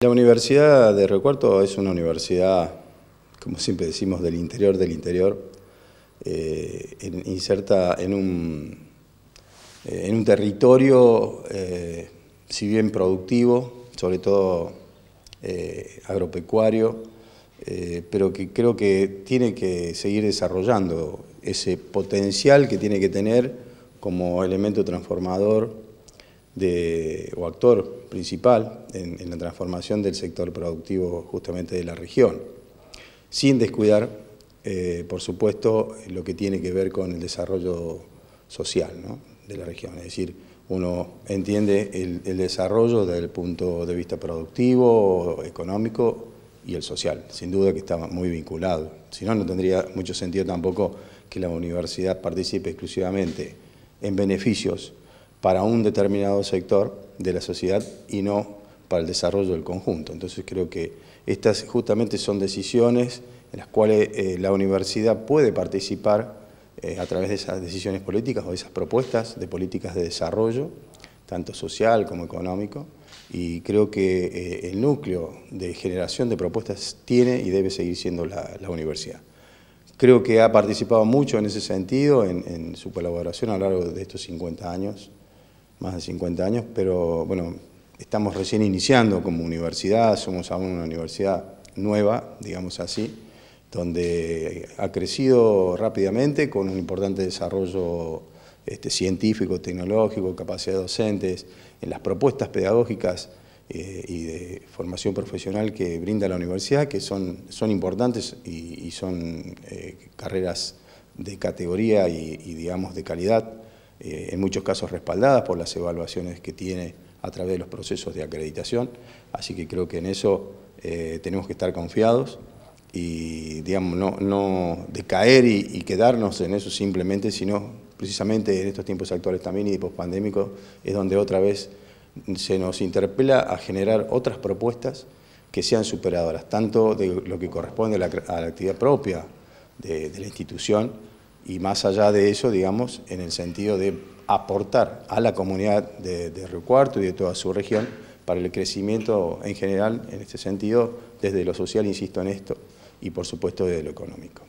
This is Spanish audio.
La Universidad de Recuerto es una universidad, como siempre decimos, del interior del interior, eh, inserta en un, eh, en un territorio, eh, si bien productivo, sobre todo agropecuario, pero que creo que tiene que seguir desarrollando ese potencial que tiene que tener como elemento transformador o actor principal en, la transformación del sector productivo justamente de la región, sin descuidar, eh, por supuesto, lo que tiene que ver con el desarrollo social de la región. Es decir, uno entiende el, el desarrollo desde el punto de vista productivo, económico y el social. Sin duda que está muy vinculado. Si no, no tendría mucho sentido tampoco que la universidad participe exclusivamente en beneficios para un determinado sector de la sociedad y no para el desarrollo del conjunto. Entonces creo que estas justamente son decisiones en las cuales eh, la universidad puede participar eh, a través de esas decisiones políticas o de esas propuestas de políticas de desarrollo, tanto social como económico, y creo que eh, el núcleo de generación de propuestas tiene y debe seguir siendo la, universidad. Creo que ha participado mucho en ese sentido, en su colaboración a lo largo de estos 50 años, más de 50 años, pero bueno, estamos recién iniciando como universidad, somos aún una universidad nueva, digamos así, donde ha crecido rápidamente con un importante desarrollo este, científico, tecnológico, capacidad de docentes, en las propuestas pedagógicas eh, y de formación profesional que brinda la universidad, que son, importantes y, son eh, carreras de categoría y, digamos, de calidad. Eh, en muchos casos respaldadas por las evaluaciones que tiene a través de los procesos de acreditación, así que creo que en eso eh, tenemos que estar confiados y digamos, no, no decaer y, quedarnos en eso simplemente, sino precisamente en estos tiempos actuales también y pospandémicos es donde otra vez se nos interpela a generar otras propuestas que sean superadoras, tanto de lo que corresponde a la, actividad propia de la institución, y más allá de eso, digamos, en el sentido de aportar a la comunidad de, Río Cuarto y de toda su región para el crecimiento en general, en este sentido, desde lo social, insisto en esto, y por supuesto desde lo económico.